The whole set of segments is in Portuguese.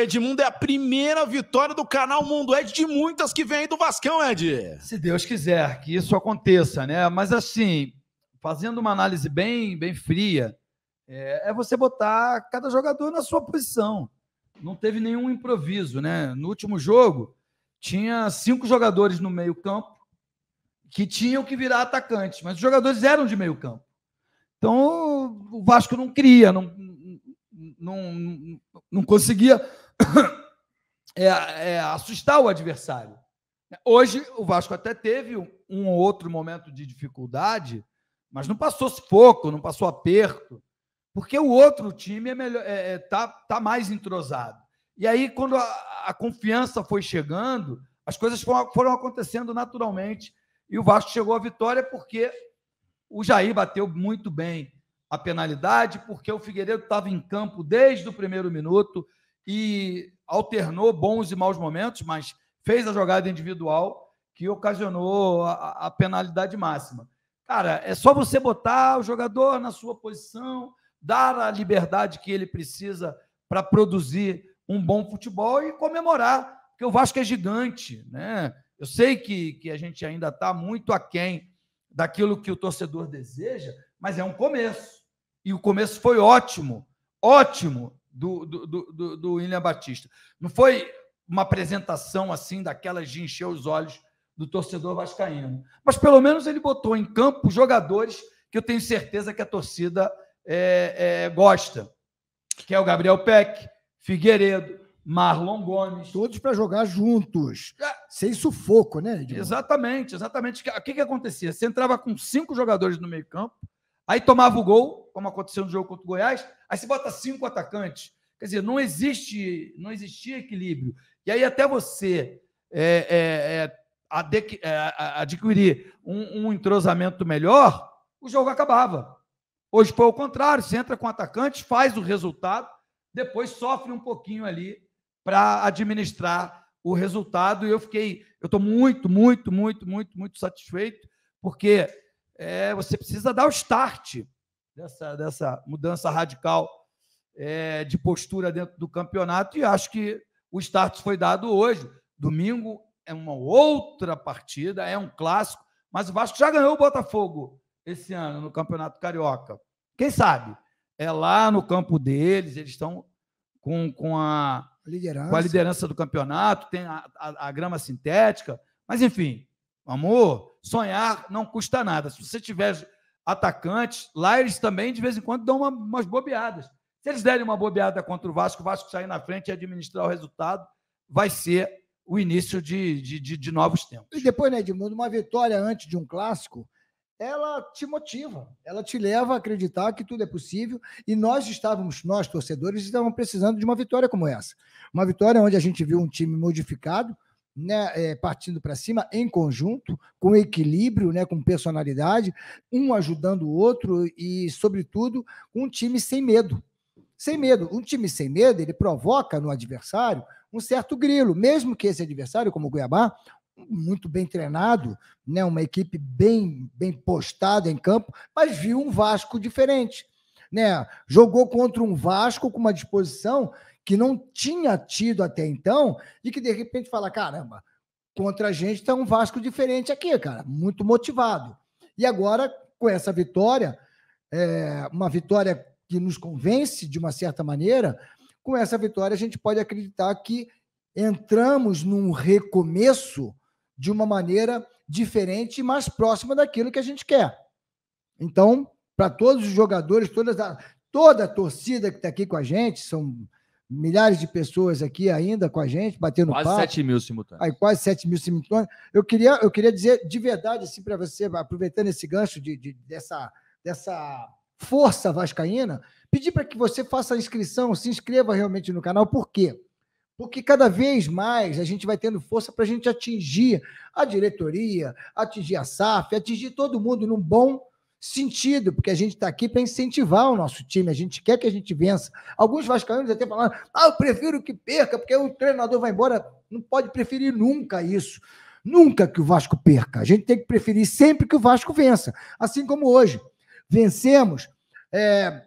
Edmundo, é a primeira vitória do canal Mundo Ed de muitas que vem do Vascão, Ed. Se Deus quiser que isso aconteça, né? Mas assim, fazendo uma análise bem, bem fria, é, é você botar cada jogador na sua posição. Não teve nenhum improviso, né? No último jogo, tinha cinco jogadores no meio-campo que tinham que virar atacantes, mas os jogadores eram de meio-campo. Então o Vasco não cria, não, não, não conseguia é, é assustar o adversário. Hoje o Vasco até teve um ou outro momento de dificuldade, mas não passou sufoco, não passou aperto, porque o outro time é melhor, é, é, tá, tá mais entrosado. E aí, quando a, a confiança foi chegando, as coisas foram, foram acontecendo naturalmente e o Vasco chegou à vitória porque o Jair bateu muito bem a penalidade, porque o Figueiredo estava em campo desde o primeiro minuto, e alternou bons e maus momentos, mas fez a jogada individual que ocasionou a, a penalidade máxima. Cara, é só você botar o jogador na sua posição, dar a liberdade que ele precisa para produzir um bom futebol e comemorar, porque o Vasco é gigante, né? Eu sei que, que a gente ainda está muito aquém daquilo que o torcedor deseja, mas é um começo. E o começo foi ótimo, ótimo do, do, do, do William Batista. Não foi uma apresentação assim daquelas de encher os olhos do torcedor vascaíno. Mas pelo menos ele botou em campo jogadores que eu tenho certeza que a torcida é, é, gosta, que é o Gabriel Peck, Figueiredo, Marlon Gomes. Todos para jogar juntos, é. sem sufoco, né? Edmundo? Exatamente, exatamente. O que, que acontecia? Você entrava com cinco jogadores no meio campo, aí tomava o gol, como aconteceu no jogo contra o Goiás, aí você bota cinco atacantes. Quer dizer, não existe, não existia equilíbrio. E aí até você é, é, é, é adquirir um, um entrosamento melhor, o jogo acabava. Hoje foi o contrário, você entra com atacantes atacante, faz o resultado, depois sofre um pouquinho ali para administrar o resultado. E eu fiquei, eu estou muito, muito, muito, muito, muito satisfeito, porque é, você precisa dar o start dessa, dessa mudança radical é, de postura dentro do campeonato. E acho que o start foi dado hoje. Domingo é uma outra partida, é um clássico, mas o Vasco já ganhou o Botafogo esse ano no Campeonato Carioca. Quem sabe? É lá no campo deles, eles estão com, com, a, liderança. com a liderança do campeonato, tem a, a, a grama sintética, mas enfim, amor, sonhar não custa nada. Se você tiver atacantes. Lá eles também, de vez em quando, dão uma, umas bobeadas. Se eles derem uma bobeada contra o Vasco, o Vasco sair na frente e administrar o resultado, vai ser o início de, de, de, de novos tempos. E depois, né, Edmundo, uma vitória antes de um clássico, ela te motiva, ela te leva a acreditar que tudo é possível. E nós estávamos, nós torcedores, estávamos precisando de uma vitória como essa. Uma vitória onde a gente viu um time modificado, né, é, partindo para cima em conjunto, com equilíbrio, né, com personalidade, um ajudando o outro e, sobretudo, um time sem medo. Sem medo. Um time sem medo, ele provoca no adversário um certo grilo, mesmo que esse adversário, como o Goiabá, muito bem treinado, né, uma equipe bem, bem postada em campo, mas viu um Vasco diferente. Né? Jogou contra um Vasco com uma disposição que não tinha tido até então, e que de repente fala: caramba, contra a gente está um Vasco diferente aqui, cara, muito motivado. E agora, com essa vitória, é, uma vitória que nos convence de uma certa maneira, com essa vitória a gente pode acreditar que entramos num recomeço de uma maneira diferente e mais próxima daquilo que a gente quer. Então, para todos os jogadores, todas a, toda a torcida que está aqui com a gente, são milhares de pessoas aqui ainda com a gente, batendo quase papo. Quase 7 mil simultâneos. Aí, quase 7 mil simultâneos. Eu queria, eu queria dizer de verdade, assim, para você, aproveitando esse gancho de, de dessa, dessa força vascaína, pedir para que você faça a inscrição, se inscreva realmente no canal. Por quê? Porque cada vez mais a gente vai tendo força para a gente atingir a diretoria, atingir a SAF, atingir todo mundo num bom sentido, porque a gente está aqui para incentivar o nosso time, a gente quer que a gente vença. Alguns vascaínos até falaram, ah, eu prefiro que perca, porque o treinador vai embora. Não pode preferir nunca isso. Nunca que o Vasco perca. A gente tem que preferir sempre que o Vasco vença. Assim como hoje. Vencemos é,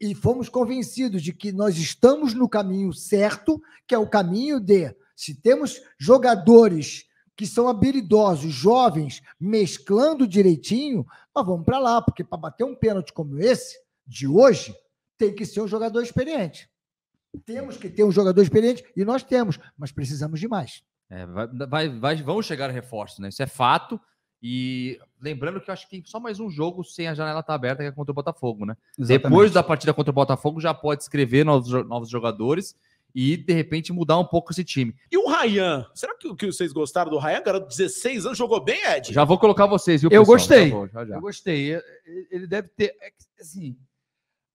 e fomos convencidos de que nós estamos no caminho certo, que é o caminho de, se temos jogadores que são habilidosos, jovens, mesclando direitinho, mas vamos para lá, porque para bater um pênalti como esse, de hoje, tem que ser um jogador experiente. Temos que ter um jogador experiente, e nós temos, mas precisamos de mais. É, vai, vai, vão chegar reforços, né? Isso é fato. E lembrando que eu acho que tem só mais um jogo sem a janela estar tá aberta, que é contra o Botafogo, né? Exatamente. Depois da partida contra o Botafogo, já pode escrever novos, novos jogadores e de repente mudar um pouco esse time. E o Ryan? Será que, que vocês gostaram do Ryan? Garoto, 16 anos, jogou bem, Ed? Já vou colocar vocês, viu, Eu pessoal? gostei. Já já, já. Eu gostei. Ele deve ter. É assim,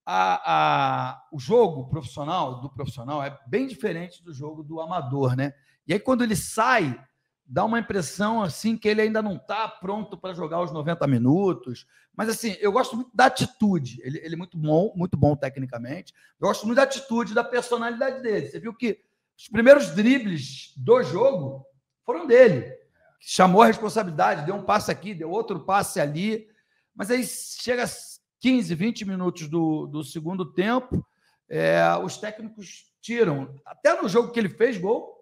a, a, o jogo profissional, do profissional, é bem diferente do jogo do amador, né? E aí, quando ele sai dá uma impressão assim que ele ainda não está pronto para jogar os 90 minutos. Mas assim, eu gosto muito da atitude. Ele, ele, é muito bom, muito bom tecnicamente. Eu gosto muito da atitude, da personalidade dele. Você viu que os primeiros dribles do jogo foram dele. Chamou a responsabilidade, deu um passe aqui, deu outro passe ali. Mas aí chega 15, 20 minutos do, do segundo tempo, é, os técnicos tiram. Até no jogo que ele fez gol,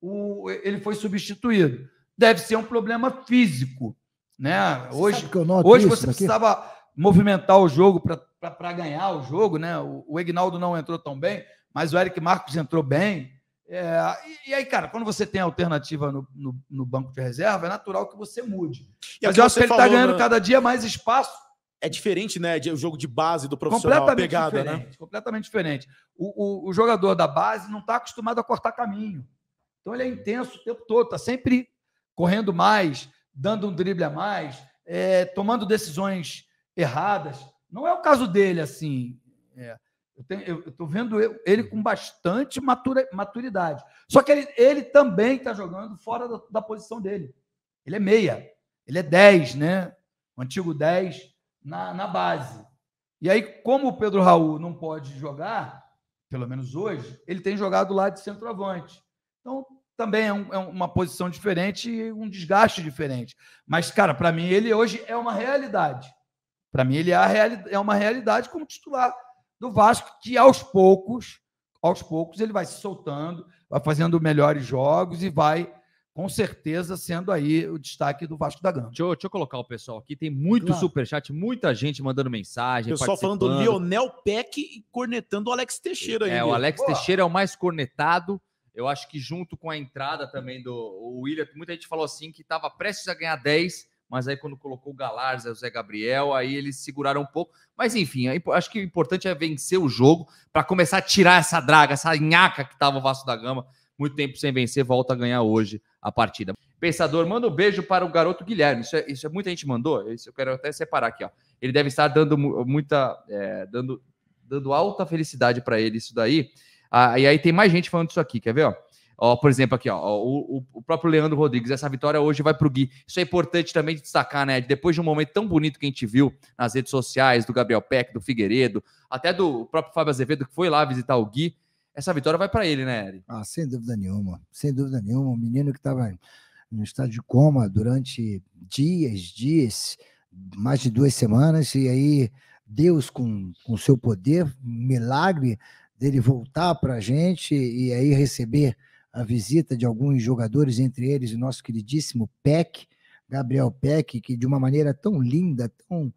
o, ele foi substituído. Deve ser um problema físico. Né? Hoje, hoje você daqui? precisava movimentar o jogo para ganhar o jogo. Né? O, Egnaldo não entrou tão bem, mas o Eric Marcos entrou bem. É, e, e, aí, cara, quando você tem alternativa no, no, no, banco de reserva, é natural que você mude. E é Mas eu acho que ele está ganhando né? cada dia mais espaço. É diferente, né? O jogo de base do profissional, completamente pegada, né? Completamente diferente. O, o, o jogador da base não está acostumado a cortar caminho. Então ele é intenso o tempo todo, está sempre correndo mais, dando um drible a mais, é, tomando decisões erradas. Não é o caso dele assim. É. Eu estou vendo ele com bastante matura, maturidade. Só que ele, ele também está jogando fora da, da, posição dele. Ele é meia. Ele é 10, né? O antigo 10 na, na base. E aí, como o Pedro Raul não pode jogar, pelo menos hoje, ele tem jogado lá de centroavante. Então, também é, um, é, uma posição diferente um desgaste diferente. Mas, cara, para mim ele hoje é uma realidade. Para mim ele é, reali é uma realidade como titular do Vasco, que aos poucos, aos poucos ele vai se soltando, vai fazendo melhores jogos e vai com certeza sendo aí o destaque do Vasco da Gama. Deixa eu, deixa eu colocar o pessoal aqui, tem muito claro. superchat, muita gente mandando mensagem. Pessoal falando do Lionel Peck e cornetando o Alex Teixeira. É, aí, é o Alex Pô. Teixeira é o mais cornetado. Eu acho que junto com a entrada também do William, muita gente falou assim que estava prestes a ganhar 10, mas aí quando colocou o Galarza, o Zé Gabriel, aí eles seguraram um pouco. Mas enfim, é acho que o importante é vencer o jogo para começar a tirar essa draga, essa nhaca que estava o Vasco da Gama. Muito tempo sem vencer, volta a ganhar hoje a partida. Pensador, manda um beijo para o garoto Guilherme. Isso é, isso é muita gente mandou. Isso eu quero até separar aqui, ó. Ele deve estar dando muita, é, dando, dando alta felicidade para ele isso daí. Ah, e aí tem mais gente falando disso aqui, quer ver? Ó? Ó, por exemplo, aqui, ó, o, o próprio Leandro Rodrigues, essa vitória hoje vai para o Gui. Isso é importante também de destacar, né? Depois de um momento tão bonito que a gente viu nas redes sociais, do Gabriel Peck, do Figueiredo, até do próprio Fábio Azevedo, que foi lá visitar o Gui, essa vitória vai para ele, né, Eri? Ah, sem dúvida nenhuma, sem dúvida nenhuma. Um menino que estava no estado de coma durante dias, dias, mais de duas semanas, e aí Deus, com o seu poder, milagre, dele voltar para a gente e aí receber a visita de alguns jogadores, entre eles o nosso queridíssimo Peck, Gabriel Peck, que de uma maneira tão linda, tão,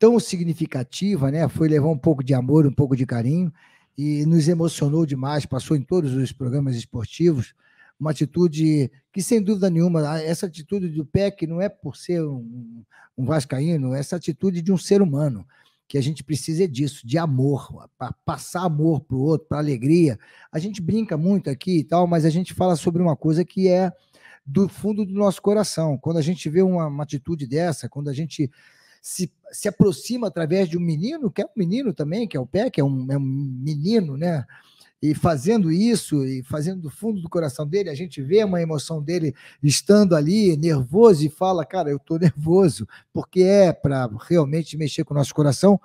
tão significativa, né? Foi levar um pouco de amor, um pouco de carinho e nos emocionou demais. Passou em todos os programas esportivos. Uma atitude que, sem dúvida nenhuma, essa atitude do PEC não é por ser um, um vascaíno, é essa atitude de um ser humano que a gente precisa é disso, de amor, para passar amor para o outro, para alegria. A gente brinca muito aqui e tal, mas a gente fala sobre uma coisa que é do fundo do nosso coração. Quando a gente vê uma, uma atitude dessa, quando a gente se, se aproxima através de um menino, que é um menino também, que é o pé, que é um, é um menino, né? E fazendo isso, e fazendo do fundo do coração dele, a gente vê uma emoção dele estando ali, nervoso, e fala: Cara, eu estou nervoso, porque é para realmente mexer com o nosso coração.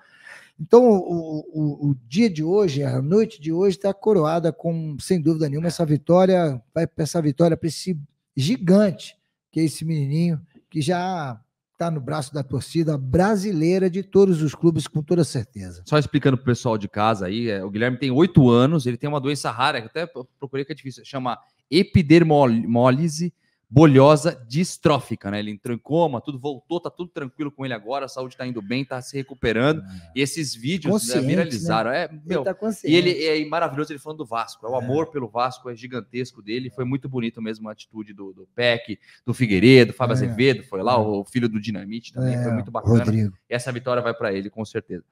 Então, o, o, o, dia de hoje, a noite de hoje, está coroada com, sem dúvida nenhuma, essa vitória, vai para essa vitória para esse gigante, que é esse menininho que já está no braço da torcida brasileira de todos os clubes, com toda certeza. Só explicando para o pessoal de casa aí, é, o Guilherme tem oito anos, ele tem uma doença rara, que até procurei que é difícil, chama epidermólise bolhosa distrófica, né? Ele entrou em coma, tudo voltou, tá tudo tranquilo com ele agora, a saúde tá indo bem, tá se recuperando. É. e esses vídeos né, né? viralizaram. Né? É, meu, ele tá e ele é maravilhoso ele falando do Vasco. É o é. amor é. pelo Vasco é gigantesco dele, foi muito bonito mesmo a atitude do, do Peck, do Figueiredo, Fábio é. Azevedo, foi lá, o filho do Dinamite também, foi é, muito bacana. Rodrigo. Essa vitória vai para ele, com certeza.